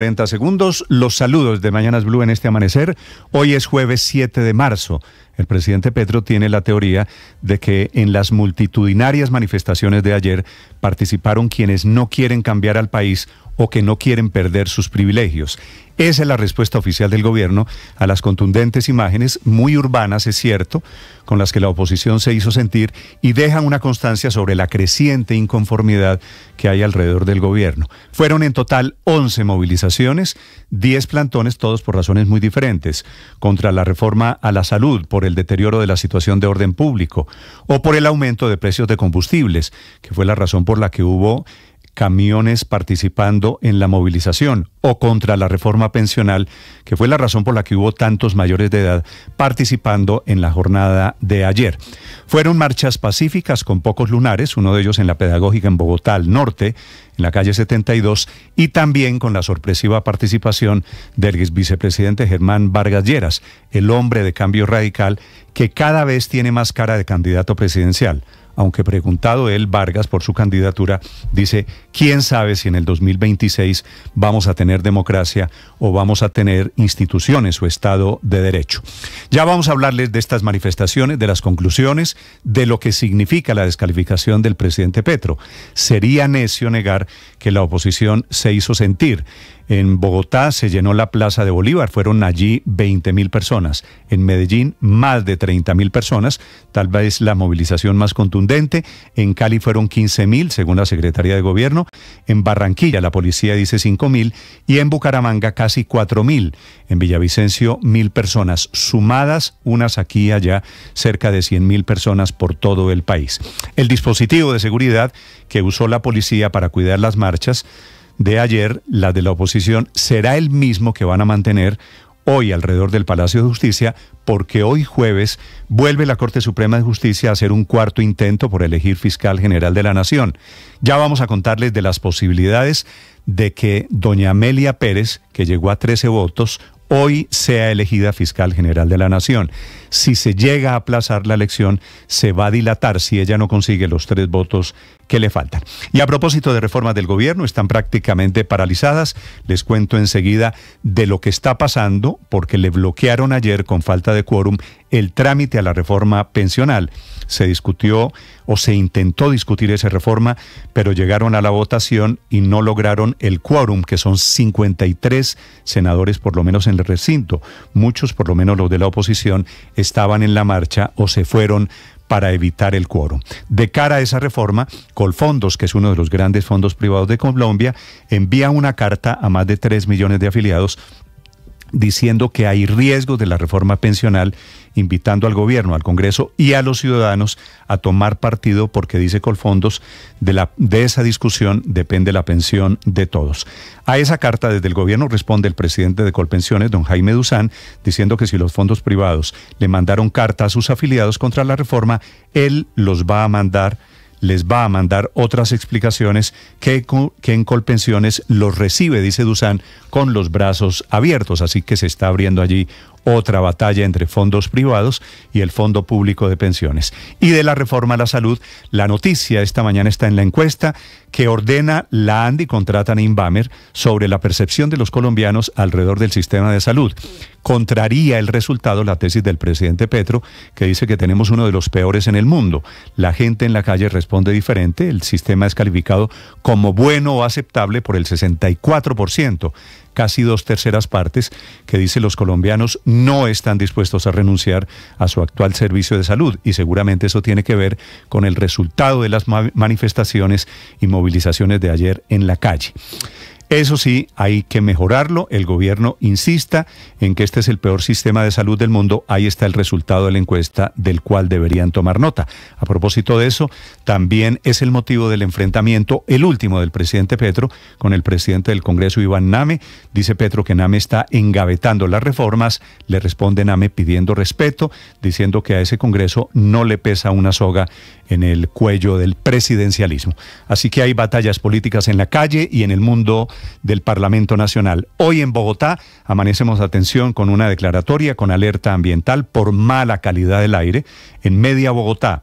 30 segundos, los saludos de Mañanas Blue en este amanecer. Hoy es jueves 7 de marzo. El presidente Petro tiene la teoría de que en las multitudinarias manifestaciones de ayer participaron quienes no quieren cambiar al país o que no quieren perder sus privilegios. Esa es la respuesta oficial del gobierno a las contundentes imágenes, muy urbanas, es cierto, con las que la oposición se hizo sentir y dejan una constancia sobre la creciente inconformidad que hay alrededor del gobierno. Fueron en total 11 movilizaciones, 10 plantones, todos por razones muy diferentes, contra la reforma a la salud, por el deterioro de la situación de orden público o por el aumento de precios de combustibles, que fue la razón por la que hubo camiones participando en la movilización o contra la reforma pensional, que fue la razón por la que hubo tantos mayores de edad participando en la jornada de ayer. Fueron marchas pacíficas con pocos lunares, uno de ellos en la Pedagógica en Bogotá norte, en la calle 72, y también con la sorpresiva participación del vicepresidente Germán Vargas Lleras, el hombre de cambio radical que cada vez tiene más cara de candidato presidencial aunque preguntado él, Vargas, por su candidatura, dice, ¿quién sabe si en el 2026 vamos a tener democracia o vamos a tener instituciones o Estado de Derecho? Ya vamos a hablarles de estas manifestaciones, de las conclusiones, de lo que significa la descalificación del presidente Petro. Sería necio negar que la oposición se hizo sentir. En Bogotá se llenó la Plaza de Bolívar, fueron allí 20.000 personas. En Medellín, más de 30.000 personas, tal vez la movilización más contundente. En Cali fueron 15.000, según la Secretaría de Gobierno. En Barranquilla, la policía dice 5.000 Y en Bucaramanga, casi 4.000. En Villavicencio, mil personas, sumadas unas aquí y allá, cerca de 100.000 personas por todo el país. El dispositivo de seguridad que usó la policía para cuidar las marchas de ayer, la de la oposición, será el mismo que van a mantener hoy alrededor del Palacio de Justicia, porque hoy jueves vuelve la Corte Suprema de Justicia a hacer un cuarto intento por elegir fiscal general de la Nación. Ya vamos a contarles de las posibilidades de que doña Amelia Pérez, que llegó a 13 votos, hoy sea elegida fiscal general de la nación. Si se llega a aplazar la elección, se va a dilatar si ella no consigue los tres votos que le faltan. Y a propósito de reformas del gobierno, están prácticamente paralizadas. Les cuento enseguida de lo que está pasando, porque le bloquearon ayer con falta de quórum el trámite a la reforma pensional. Se discutió o se intentó discutir esa reforma, pero llegaron a la votación y no lograron el quórum, que son 53 senadores por lo menos en el recinto. Muchos, por lo menos los de la oposición, estaban en la marcha o se fueron para evitar el quórum. De cara a esa reforma, Colfondos, que es uno de los grandes fondos privados de Colombia, envía una carta a más de 3 millones de afiliados diciendo que hay riesgos de la reforma pensional invitando al gobierno, al Congreso y a los ciudadanos a tomar partido porque dice Colfondos, de, la, de esa discusión depende la pensión de todos. A esa carta desde el gobierno responde el presidente de Colpensiones, don Jaime Duzán, diciendo que si los fondos privados le mandaron carta a sus afiliados contra la reforma, él los va a mandar les va a mandar otras explicaciones que, en Colpensiones los recibe, dice Duzán, con los brazos abiertos. Así que se está abriendo allí otra batalla entre fondos privados y el Fondo Público de Pensiones. Y de la reforma a la salud, la noticia esta mañana está en la encuesta que ordena la ANDI, contrata a bamer sobre la percepción de los colombianos alrededor del sistema de salud. Contraría el resultado la tesis del presidente Petro, que dice que tenemos uno de los peores en el mundo. La gente en la calle responde diferente, el sistema es calificado como bueno o aceptable por el 64% casi dos terceras partes, que dice los colombianos no están dispuestos a renunciar a su actual servicio de salud y seguramente eso tiene que ver con el resultado de las manifestaciones y movilizaciones de ayer en la calle. Eso sí, hay que mejorarlo. El gobierno insista en que este es el peor sistema de salud del mundo. Ahí está el resultado de la encuesta del cual deberían tomar nota. A propósito de eso, también es el motivo del enfrentamiento, el último del presidente Petro, con el presidente del Congreso, Iván Name. Dice Petro que Name está engavetando las reformas. Le responde Name pidiendo respeto, diciendo que a ese Congreso no le pesa una soga en el cuello del presidencialismo. Así que hay batallas políticas en la calle y en el mundo del Parlamento Nacional. Hoy en Bogotá amanecemos atención con una declaratoria con alerta ambiental por mala calidad del aire en media Bogotá.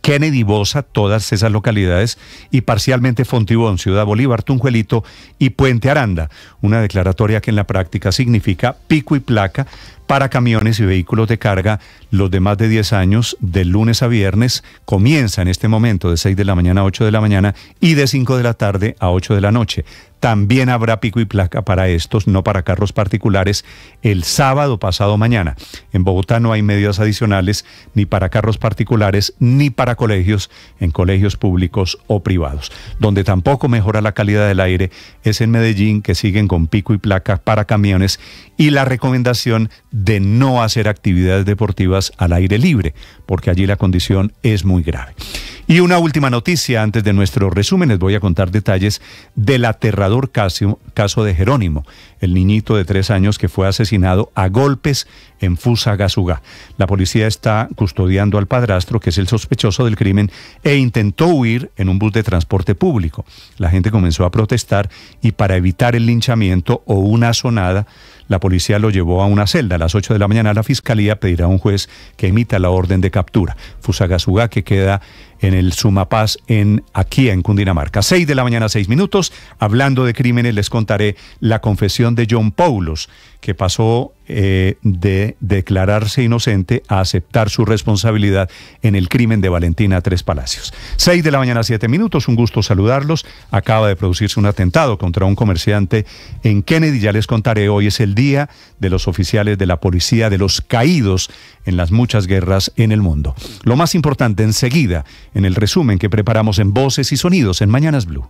Kennedy Bosa, todas esas localidades, y parcialmente Fontibón, Ciudad Bolívar, Tunjuelito y Puente Aranda. Una declaratoria que en la práctica significa pico y placa para camiones y vehículos de carga, los de más de 10 años, de lunes a viernes, comienza en este momento de 6 de la mañana a 8 de la mañana y de 5 de la tarde a 8 de la noche. También habrá pico y placa para estos, no para carros particulares, el sábado pasado mañana. En Bogotá no hay medidas adicionales ni para carros particulares ni para colegios en colegios públicos o privados. Donde tampoco mejora la calidad del aire es en Medellín, que siguen con pico y placa para camiones y la recomendación de no hacer actividades deportivas al aire libre, porque allí la condición es muy grave. Y una última noticia, antes de nuestro resumen, les voy a contar detalles del aterrador caso, caso de Jerónimo, el niñito de tres años que fue asesinado a golpes en Fusagasugá. La policía está custodiando al padrastro, que es el sospechoso del crimen, e intentó huir en un bus de transporte público. La gente comenzó a protestar y para evitar el linchamiento o una sonada, la policía lo llevó a una celda. A las 8 de la mañana la fiscalía pedirá a un juez que emita la orden de captura. Fusagasugá, que queda en el Sumapaz en aquí en Cundinamarca. Seis de la mañana, seis minutos. Hablando de crímenes, les contaré la confesión de John Paulos, que pasó eh, de declararse inocente a aceptar su responsabilidad en el crimen de Valentina Tres Palacios. seis de la mañana, siete minutos, un gusto saludarlos. Acaba de producirse un atentado contra un comerciante en Kennedy, ya les contaré, hoy es el día de los oficiales de la policía, de los caídos en las muchas guerras en el mundo. Lo más importante enseguida, en el resumen que preparamos en Voces y Sonidos en Mañanas Blue.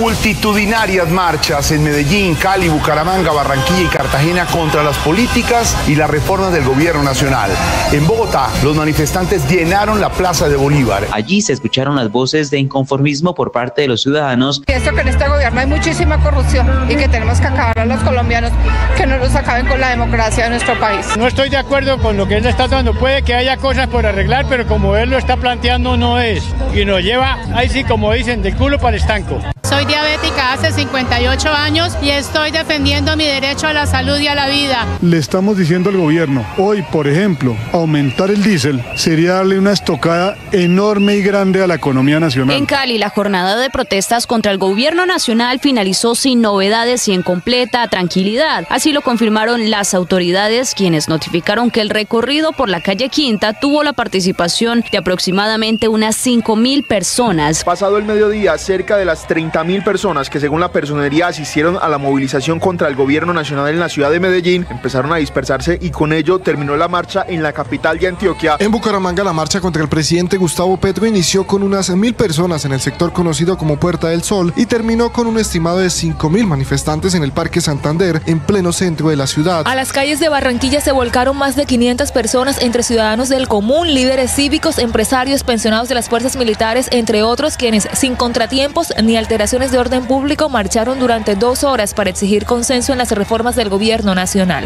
multitudinarias marchas en Medellín, Cali, Bucaramanga, Barranquilla y Cartagena contra las políticas y las reformas del gobierno nacional. En Bogotá, los manifestantes llenaron la Plaza de Bolívar. Allí se escucharon las voces de inconformismo por parte de los ciudadanos. Esto que en este gobierno hay muchísima corrupción y que tenemos que acabar a los colombianos, que no los acaben con la democracia de nuestro país. No estoy de acuerdo con lo que él está dando. Puede que haya cosas por arreglar, pero como él lo está planteando no es. Y nos lleva, ahí sí, como dicen, del culo para el estanco. Soy diabética hace 58 años y estoy defendiendo mi derecho a la salud y a la vida. Le estamos diciendo al gobierno, hoy por ejemplo, aumentar el diésel sería darle una estocada enorme y grande a la economía nacional. En Cali, la jornada de protestas contra el gobierno nacional finalizó sin novedades y en completa tranquilidad. Así lo confirmaron las autoridades, quienes notificaron que el recorrido por la calle Quinta tuvo la participación de aproximadamente unas 5.000 personas. Pasado el mediodía, cerca de las 30 mil personas que según la personería asistieron a la movilización contra el gobierno nacional en la ciudad de Medellín empezaron a dispersarse y con ello terminó la marcha en la capital de Antioquia. En Bucaramanga la marcha contra el presidente Gustavo Petro inició con unas mil personas en el sector conocido como Puerta del Sol y terminó con un estimado de mil manifestantes en el Parque Santander en pleno centro de la ciudad. A las calles de Barranquilla se volcaron más de 500 personas entre ciudadanos del común, líderes cívicos, empresarios, pensionados de las fuerzas militares, entre otros quienes sin contratiempos ni alteraciones de orden público marcharon durante dos horas para exigir consenso en las reformas del gobierno nacional.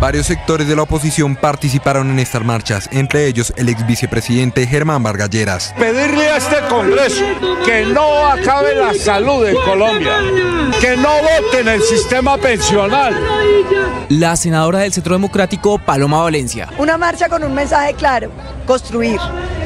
Varios sectores de la oposición participaron en estas marchas, entre ellos el exvicepresidente vicepresidente Germán Vargalleras. Pedirle a este Congreso que no acabe la salud en Colombia, que no voten el sistema pensional. La senadora del Centro Democrático, Paloma Valencia. Una marcha con un mensaje claro, construir,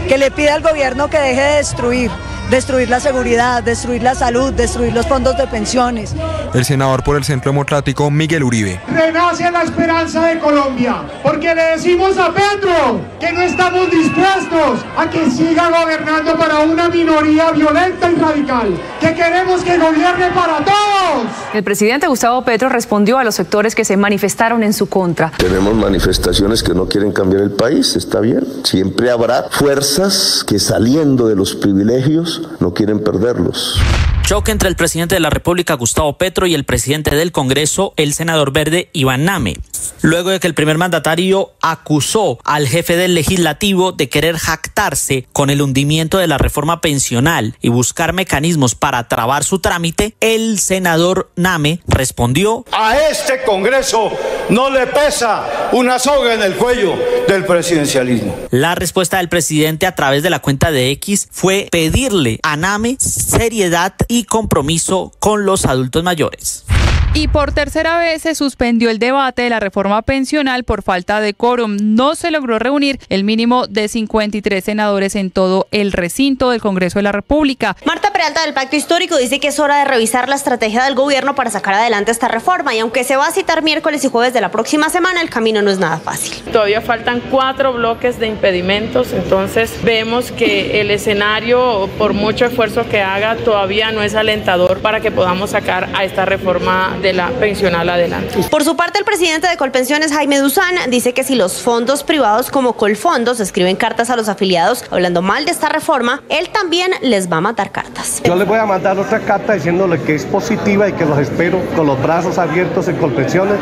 que le pida al gobierno que deje de destruir, destruir la seguridad, destruir la salud, destruir los fondos de pensiones. El senador por el Centro Democrático, Miguel Uribe. Renace la esperanza de Colombia, porque le decimos a Pedro que no estamos dispuestos a que siga gobernando para una minoría violenta y radical, que queremos que gobierne para todos. El presidente Gustavo Petro respondió a los sectores que se manifestaron en su contra. Tenemos manifestaciones que no quieren cambiar el país, está bien. Siempre habrá fuerzas que saliendo de los privilegios no quieren perderlos. Choque entre el presidente de la República, Gustavo Petro, y el presidente del Congreso, el senador verde, Iván Name. Luego de que el primer mandatario acusó al jefe del legislativo de querer jactarse con el hundimiento de la reforma pensional y buscar mecanismos para trabar su trámite, el senador Name respondió: A este Congreso no le pesa una soga en el cuello del presidencialismo. La respuesta del presidente a través de la cuenta de X fue pedirle ANAME, seriedad y compromiso con los adultos mayores. Y por tercera vez se suspendió el debate de la reforma pensional por falta de quórum. No se logró reunir el mínimo de 53 senadores en todo el recinto del Congreso de la República. Marta Peralta del Pacto Histórico dice que es hora de revisar la estrategia del gobierno para sacar adelante esta reforma y aunque se va a citar miércoles y jueves de la próxima semana, el camino no es nada fácil. Todavía faltan cuatro bloques de impedimentos, entonces vemos que el escenario, por mucho esfuerzo que haga, todavía no es alentador para que podamos sacar a esta reforma de la pensión adelante. Por su parte, el presidente de Colpensiones, Jaime Duzán, dice que si los fondos privados como Colfondos escriben cartas a los afiliados hablando mal de esta reforma, él también les va a mandar cartas. Yo les voy a mandar otra carta diciéndole que es positiva y que los espero con los brazos abiertos en Colpensiones.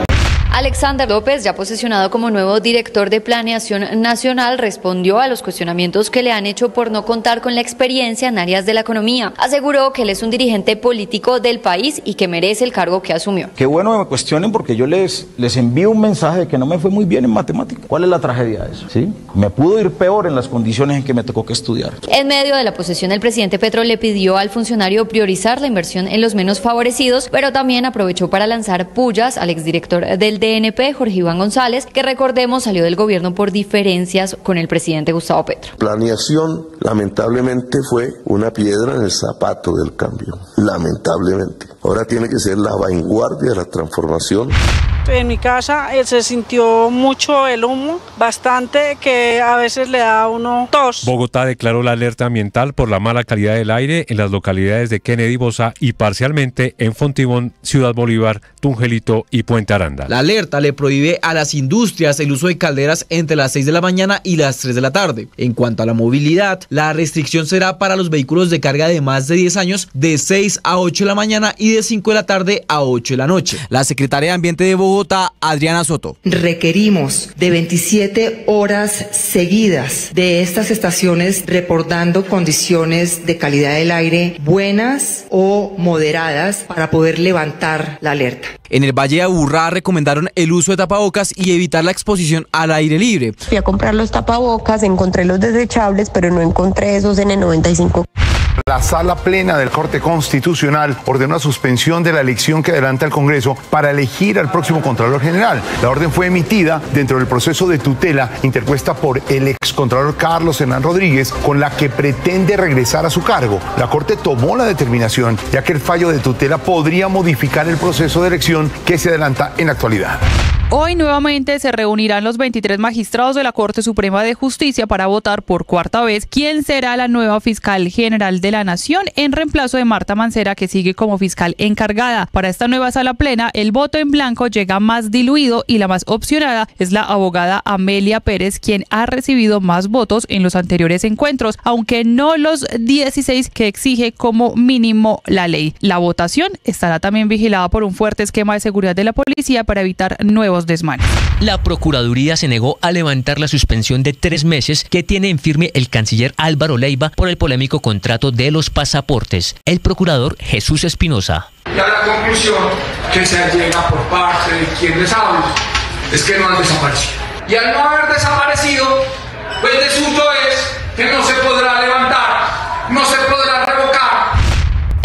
Alexander López, ya posesionado como nuevo director de Planeación Nacional, respondió a los cuestionamientos que le han hecho por no contar con la experiencia en áreas de la economía. Aseguró que él es un dirigente político del país y que merece el cargo que asumió. Qué bueno que me cuestionen porque yo les, les envío un mensaje de que no me fue muy bien en matemática. ¿Cuál es la tragedia de eso? ¿Sí? Me pudo ir peor en las condiciones en que me tocó que estudiar. En medio de la posesión, el presidente Petro le pidió al funcionario priorizar la inversión en los menos favorecidos, pero también aprovechó para lanzar pullas al exdirector del DNP, Jorge Iván González, que recordemos salió del gobierno por diferencias con el presidente Gustavo Petro. Planeación lamentablemente fue una piedra en el zapato del cambio lamentablemente. Ahora tiene que ser la vanguardia de la transformación. En mi casa eh, se sintió mucho el humo, bastante que a veces le da uno tos. Bogotá declaró la alerta ambiental por la mala calidad del aire en las localidades de Kennedy Bosa y parcialmente en Fontibón, Ciudad Bolívar, Tungelito y Puente Aranda. La alerta le prohíbe a las industrias el uso de calderas entre las 6 de la mañana y las 3 de la tarde. En cuanto a la movilidad, la restricción será para los vehículos de carga de más de 10 años de 6 a 8 de la mañana y de 5 de la tarde a 8 de la noche. La secretaria de Ambiente de Bogotá, Adriana Soto. Requerimos de 27 horas seguidas de estas estaciones reportando condiciones de calidad del aire buenas o moderadas para poder levantar la alerta. En el Valle de Aburrá recomendaron el uso de tapabocas y evitar la exposición al aire libre. Fui a comprar los tapabocas, encontré los desechables, pero no encontré esos en el 95 la sala plena del Corte Constitucional ordenó la suspensión de la elección que adelanta el Congreso para elegir al próximo Contralor General. La orden fue emitida dentro del proceso de tutela interpuesta por el excontralor Carlos Hernán Rodríguez, con la que pretende regresar a su cargo. La Corte tomó la determinación, ya que el fallo de tutela podría modificar el proceso de elección que se adelanta en la actualidad. Hoy nuevamente se reunirán los 23 magistrados de la Corte Suprema de Justicia para votar por cuarta vez quién será la nueva fiscal general de la Nación en reemplazo de Marta Mancera que sigue como fiscal encargada. Para esta nueva sala plena, el voto en blanco llega más diluido y la más opcionada es la abogada Amelia Pérez, quien ha recibido más votos en los anteriores encuentros, aunque no los 16 que exige como mínimo la ley. La votación estará también vigilada por un fuerte esquema de seguridad de la policía para evitar nuevos nuevos desmanes. La Procuraduría se negó a levantar la suspensión de tres meses que tiene en firme el canciller Álvaro Leiva por el polémico contrato de los pasaportes. El procurador Jesús Espinosa. la conclusión que se llega por parte de quien les es que no han desaparecido. Y al no haber desaparecido, pues resulta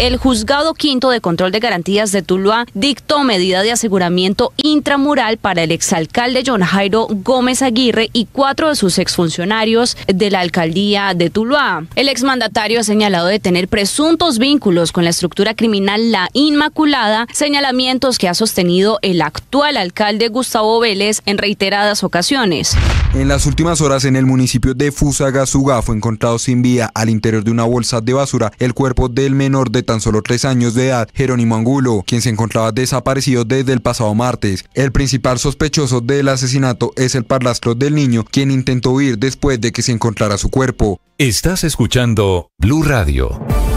el juzgado quinto de control de garantías de Tuluá dictó medida de aseguramiento intramural para el exalcalde John Jairo Gómez Aguirre y cuatro de sus exfuncionarios de la alcaldía de Tuluá. El exmandatario ha señalado de tener presuntos vínculos con la estructura criminal La Inmaculada, señalamientos que ha sostenido el actual alcalde Gustavo Vélez en reiteradas ocasiones. En las últimas horas en el municipio de Fusagasugá fue encontrado sin vida al interior de una bolsa de basura el cuerpo del menor de tan solo tres años de edad, Jerónimo Angulo, quien se encontraba desaparecido desde el pasado martes. El principal sospechoso del asesinato es el parlastro del niño, quien intentó huir después de que se encontrara su cuerpo. Estás escuchando Blue Radio.